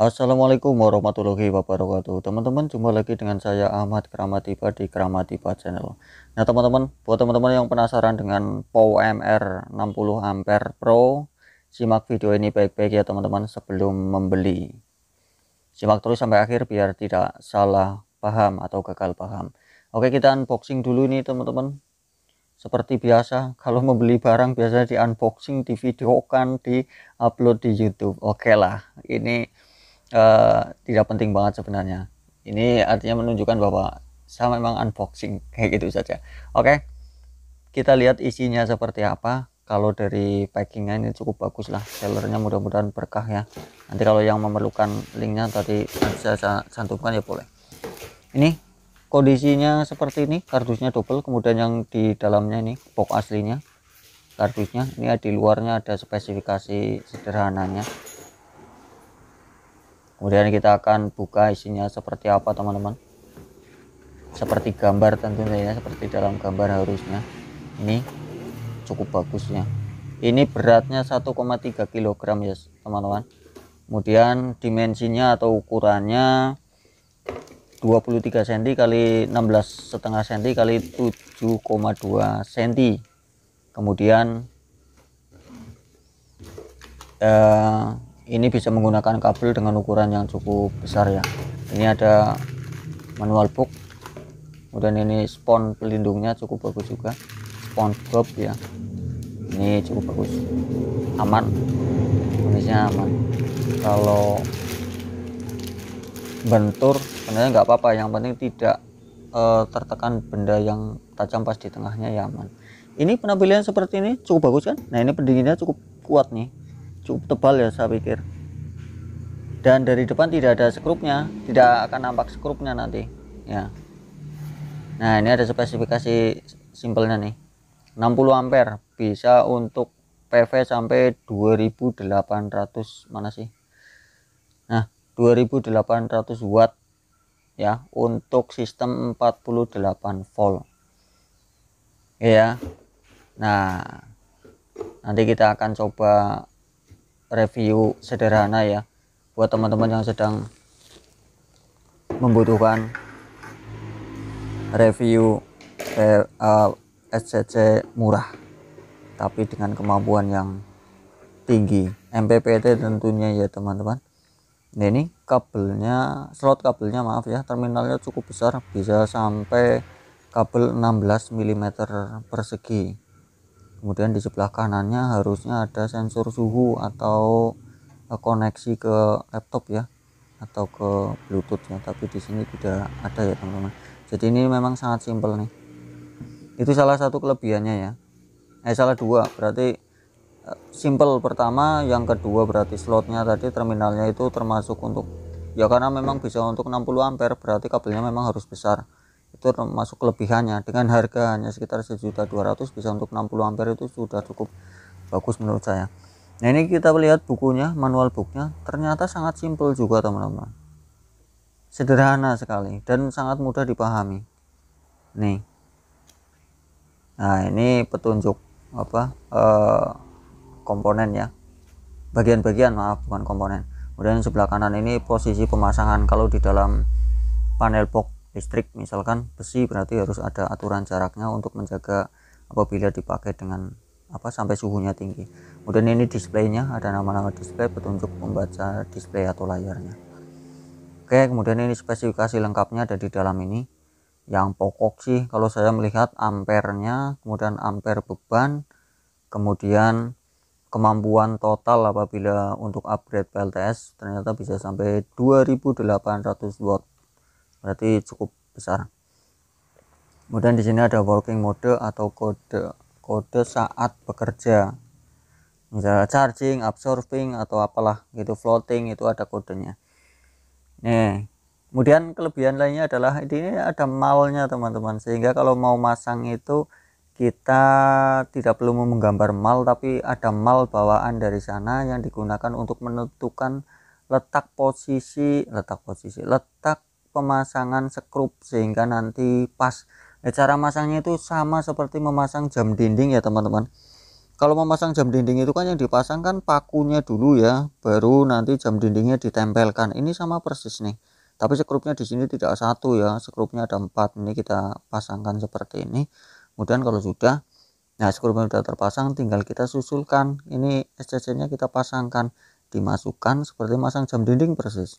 Assalamualaikum warahmatullahi wabarakatuh Teman-teman jumpa lagi dengan saya Ahmad Kramatiba di Kramatiba Channel Nah teman-teman buat teman-teman yang penasaran dengan POW MR 60 Ampere Pro Simak video ini baik-baik ya teman-teman sebelum membeli Simak terus sampai akhir biar tidak salah paham atau gagal paham Oke kita unboxing dulu nih teman-teman seperti biasa kalau membeli barang biasanya di unboxing di videokan di upload di YouTube oke lah ini uh, tidak penting banget sebenarnya ini artinya menunjukkan bahwa saya memang unboxing kayak gitu saja oke kita lihat isinya seperti apa kalau dari packingnya ini cukup bagus lah sellernya mudah-mudahan berkah ya nanti kalau yang memerlukan linknya tadi bisa saya cantumkan ya boleh ini kondisinya seperti ini kardusnya double kemudian yang di dalamnya ini box aslinya kardusnya ini di luarnya ada spesifikasi sederhananya kemudian kita akan buka isinya seperti apa teman-teman seperti gambar tentunya ya seperti dalam gambar harusnya ini cukup bagusnya ini beratnya 1,3 kg ya teman-teman kemudian dimensinya atau ukurannya 23 cm kali 16 setengah cm kali 7,2 cm kemudian eh, ini bisa menggunakan kabel dengan ukuran yang cukup besar ya ini ada manual book kemudian ini spon pelindungnya cukup bagus juga spon drop ya ini cukup bagus aman kondisinya aman kalau bentur sebenarnya nggak apa-apa yang penting tidak uh, tertekan benda yang tajam pas di tengahnya ya aman ini penampilan seperti ini cukup bagus kan nah ini pendinginnya cukup kuat nih cukup tebal ya saya pikir dan dari depan tidak ada skrupnya tidak akan nampak skrupnya nanti ya nah ini ada spesifikasi simpelnya nih 60 ampere bisa untuk PV sampai 2800 mana sih nah 2800 watt ya untuk sistem 48 volt ya nah nanti kita akan coba review sederhana ya buat teman-teman yang sedang membutuhkan review eh, eh, SCC murah tapi dengan kemampuan yang tinggi MPPT tentunya ya teman-teman nah, ini kabelnya slot kabelnya maaf ya terminalnya cukup besar bisa sampai kabel 16 mm persegi kemudian di sebelah kanannya harusnya ada sensor suhu atau eh, koneksi ke laptop ya atau ke bluetooth ya tapi di sini tidak ada ya teman-teman jadi ini memang sangat simpel nih itu salah satu kelebihannya ya eh salah dua berarti eh, simple pertama yang kedua berarti slotnya tadi terminalnya itu termasuk untuk ya karena memang bisa untuk 60 ampere berarti kabelnya memang harus besar itu termasuk kelebihannya dengan harga hanya sekitar 1.200 bisa untuk 60 ampere itu sudah cukup bagus menurut saya nah ini kita lihat bukunya manual booknya ternyata sangat simpel juga teman-teman sederhana sekali dan sangat mudah dipahami nih nah ini petunjuk apa eh, komponen ya bagian-bagian maaf bukan komponen kemudian sebelah kanan ini posisi pemasangan kalau di dalam panel box listrik misalkan besi berarti harus ada aturan jaraknya untuk menjaga apabila dipakai dengan apa sampai suhunya tinggi kemudian ini displaynya ada nama-nama display petunjuk pembaca display atau layarnya oke kemudian ini spesifikasi lengkapnya ada di dalam ini yang pokok sih kalau saya melihat ampernya kemudian amper beban kemudian kemampuan total apabila untuk upgrade PLTS ternyata bisa sampai 2800 watt berarti cukup besar kemudian di sini ada working mode atau kode kode saat bekerja misalnya charging absorbing atau apalah gitu floating itu ada kodenya nih kemudian kelebihan lainnya adalah ini ada malnya teman-teman sehingga kalau mau masang itu kita tidak perlu menggambar mal tapi ada mal bawaan dari sana yang digunakan untuk menentukan letak posisi letak posisi letak pemasangan sekrup sehingga nanti pas nah, cara masangnya itu sama seperti memasang jam dinding ya teman-teman kalau memasang jam dinding itu kan yang dipasang kan pakunya dulu ya baru nanti jam dindingnya ditempelkan ini sama persis nih tapi sekrupnya di sini tidak satu ya sekrupnya ada empat ini kita pasangkan seperti ini kemudian kalau sudah nah sekrupnya sudah terpasang tinggal kita susulkan ini SCC nya kita pasangkan dimasukkan seperti masang jam dinding persis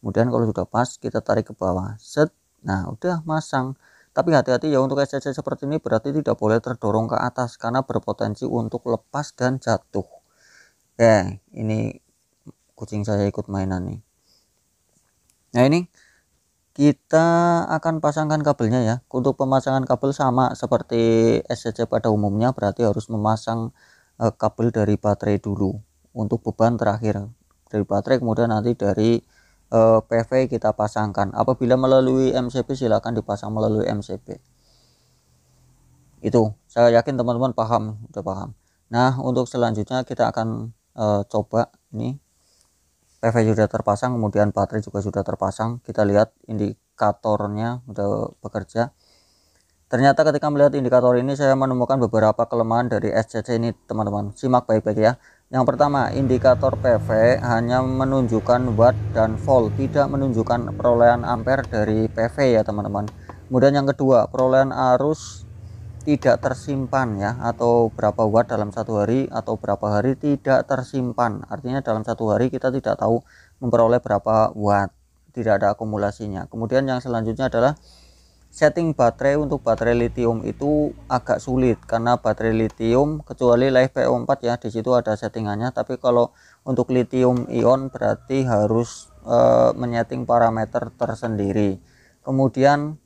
kemudian kalau sudah pas kita tarik ke bawah set nah udah masang tapi hati-hati ya untuk SCC seperti ini berarti tidak boleh terdorong ke atas karena berpotensi untuk lepas dan jatuh oke ini kucing saya ikut mainan nih nah ini kita akan pasangkan kabelnya ya untuk pemasangan kabel sama seperti SCC pada umumnya berarti harus memasang e, kabel dari baterai dulu untuk beban terakhir dari baterai kemudian nanti dari Eh, PV kita pasangkan apabila melalui MCP silakan dipasang melalui MCP itu saya yakin teman-teman paham udah paham nah untuk selanjutnya kita akan eh, coba ini PV sudah terpasang kemudian baterai juga sudah terpasang kita lihat indikatornya udah bekerja Ternyata ketika melihat indikator ini saya menemukan beberapa kelemahan dari SCC ini teman-teman. Simak baik-baik ya. Yang pertama, indikator PV hanya menunjukkan watt dan volt, tidak menunjukkan perolehan ampere dari PV ya teman-teman. Kemudian yang kedua, perolehan arus tidak tersimpan ya atau berapa watt dalam satu hari atau berapa hari tidak tersimpan. Artinya dalam satu hari kita tidak tahu memperoleh berapa watt, tidak ada akumulasinya. Kemudian yang selanjutnya adalah setting baterai untuk baterai lithium itu agak sulit karena baterai lithium kecuali live PO4 ya disitu ada settingannya tapi kalau untuk lithium ion berarti harus e, menyeting parameter tersendiri kemudian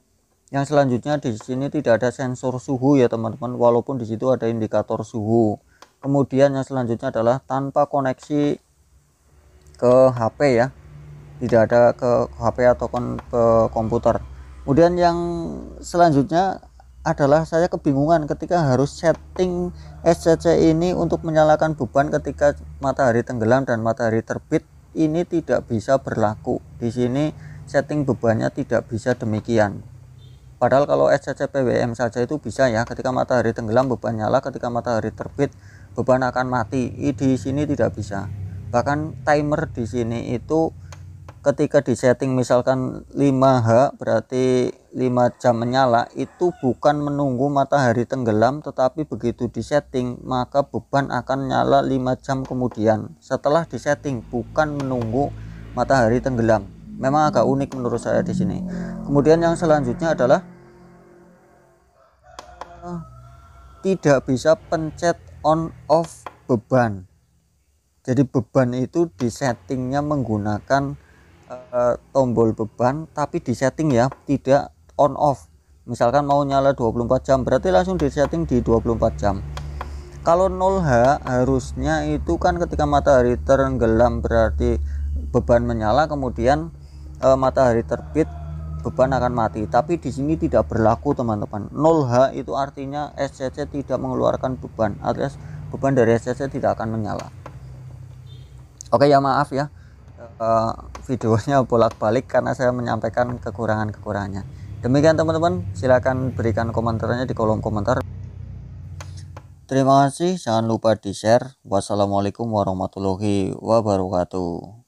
yang selanjutnya di sini tidak ada sensor suhu ya teman-teman walaupun di situ ada indikator suhu kemudian yang selanjutnya adalah tanpa koneksi ke HP ya tidak ada ke HP atau ke komputer kemudian yang selanjutnya adalah saya kebingungan ketika harus setting SCC ini untuk menyalakan beban ketika matahari tenggelam dan matahari terbit ini tidak bisa berlaku di sini setting bebannya tidak bisa demikian padahal kalau SCC PWM saja itu bisa ya ketika matahari tenggelam beban nyala ketika matahari terbit beban akan mati di sini tidak bisa bahkan timer di sini itu ketika di setting misalkan 5H berarti 5 jam menyala itu bukan menunggu matahari tenggelam tetapi begitu di setting maka beban akan nyala 5 jam kemudian setelah di setting bukan menunggu matahari tenggelam memang agak unik menurut saya di sini kemudian yang selanjutnya adalah eh, tidak bisa pencet on off beban jadi beban itu di settingnya menggunakan Eh, tombol beban tapi di setting ya tidak on off misalkan mau nyala 24 jam berarti langsung di setting di 24 jam kalau 0H harusnya itu kan ketika matahari tenggelam berarti beban menyala kemudian e, matahari terbit beban akan mati tapi di sini tidak berlaku teman-teman 0H itu artinya SCC tidak mengeluarkan beban alias beban dari SCC tidak akan menyala oke ya maaf ya uh, videonya bolak-balik karena saya menyampaikan kekurangan-kekurangannya. Demikian teman-teman, silahkan berikan komentarnya di kolom komentar. Terima kasih, jangan lupa di-share. Wassalamualaikum warahmatullahi wabarakatuh.